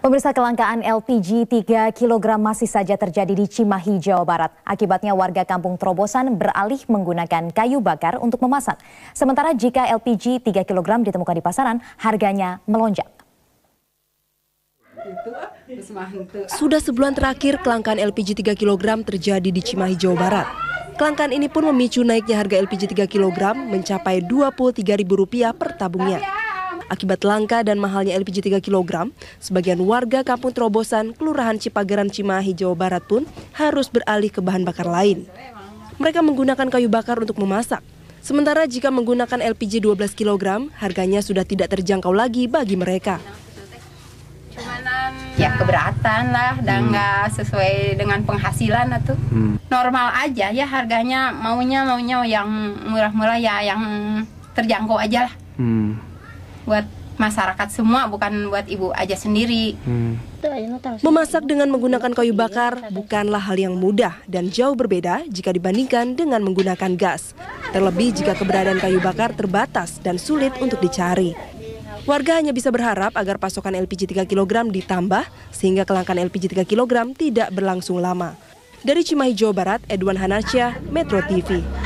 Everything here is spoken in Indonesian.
Pemirsa kelangkaan LPG 3 kg masih saja terjadi di Cimahi, Jawa Barat. Akibatnya warga kampung Terobosan beralih menggunakan kayu bakar untuk memasak. Sementara jika LPG 3 kg ditemukan di pasaran, harganya melonjak. Sudah sebulan terakhir, kelangkaan LPG 3 kg terjadi di Cimahi, Jawa Barat. Kelangkaan ini pun memicu naiknya harga LPG 3 kg mencapai Rp23.000 per tabungnya. Akibat langka dan mahalnya LPG 3 kg, sebagian warga Kampung Terobosan, Kelurahan Cipageran Cimahi, Jawa Barat pun harus beralih ke bahan bakar lain. Mereka menggunakan kayu bakar untuk memasak. Sementara jika menggunakan LPG 12 kg, harganya sudah tidak terjangkau lagi bagi mereka ya keberatan lah dan hmm. nggak hmm. sesuai dengan penghasilan atau hmm. normal aja ya harganya maunya maunya yang murah-murah ya yang terjangkau aja lah. Hmm buat masyarakat semua bukan buat ibu aja sendiri. Hmm. Memasak dengan menggunakan kayu bakar bukanlah hal yang mudah dan jauh berbeda jika dibandingkan dengan menggunakan gas. Terlebih jika keberadaan kayu bakar terbatas dan sulit untuk dicari. Warga hanya bisa berharap agar pasokan LPG 3 kg ditambah sehingga kelangkaan LPG 3 kg tidak berlangsung lama. Dari Cimahi, Jawa Barat, Edwan Hanasya, Metro TV.